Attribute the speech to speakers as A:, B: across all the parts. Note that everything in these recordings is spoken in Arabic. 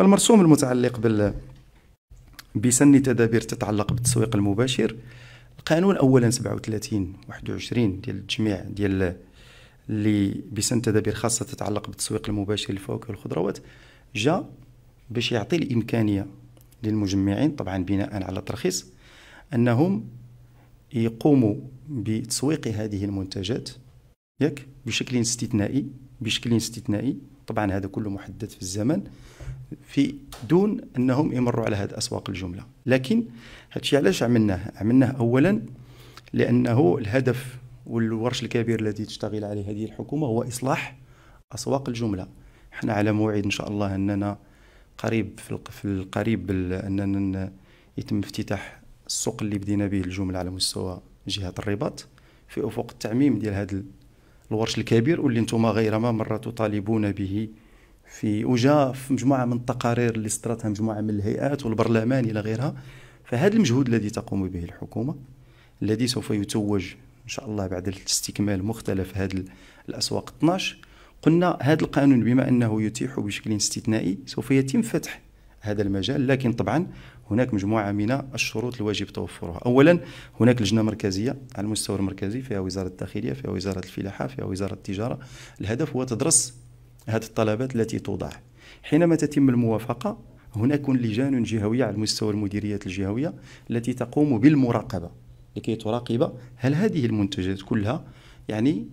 A: فالمرسوم المتعلق بال بسن تدابير تتعلق بالتسويق المباشر القانون اولا 37 21 ديال التجميع ديال اللي بسن تدابير خاصه تتعلق بالتسويق المباشر للفواكه والخضروات جاء باش يعطي الامكانيه للمجمعين طبعا بناء على الترخيص انهم يقوموا بتسويق هذه المنتجات ياك بشكل استثنائي بشكل استثنائي طبعا هذا كله محدد في الزمن في دون انهم يمروا على هذه اسواق الجمله لكن الشيء علاش عملناه عملناه اولا لانه الهدف والورش الكبير الذي تشتغل عليه هذه الحكومه هو اصلاح اسواق الجمله احنا على موعد ان شاء الله اننا قريب في القريب اننا يتم افتتاح السوق اللي بدينا به الجمله على مستوى جهه الرباط في افق التعميم ديال هذا الورش الكبير واللي انتم غير ما مره تطالبون به في وجا في مجموعه من التقارير اللي صدرتها مجموعه من الهيئات والبرلمان الى غيرها فهذا المجهود الذي تقوم به الحكومه الذي سوف يتوج ان شاء الله بعد استكمال مختلف هذه الاسواق 12 قلنا هذا القانون بما انه يتيح بشكل استثنائي سوف يتم فتح هذا المجال لكن طبعا هناك مجموعه من الشروط الواجب توفرها اولا هناك لجنه مركزيه على المستوى المركزي فيها وزاره الداخليه فيها وزاره الفلاحه فيها وزاره التجاره الهدف هو تدرس هذه الطلبات التي توضع حينما تتم الموافقة هناك لجان جهوية على مستوى المديريات الجهوية التي تقوم بالمراقبة لكي تراقب هل هذه المنتجات كلها يعني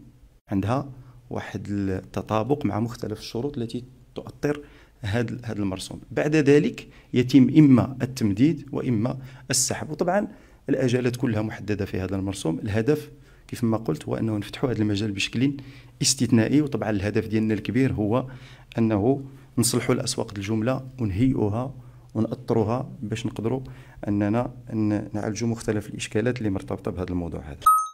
A: عندها واحد التطابق مع مختلف الشروط التي تؤطر هذا هذا المرسوم بعد ذلك يتم اما التمديد واما السحب وطبعا الاجالات كلها محدده في هذا المرسوم الهدف كيف ما قلت هو انه نفتحوا هذا المجال بشكل استثنائي وطبعا الهدف ديالنا الكبير هو انه نصلحوا الاسواق الجمله ونهيئوها ونأطروها باش نقدروا اننا نعالجوا مختلف الاشكالات اللي مرتبطه بهذا الموضوع هذا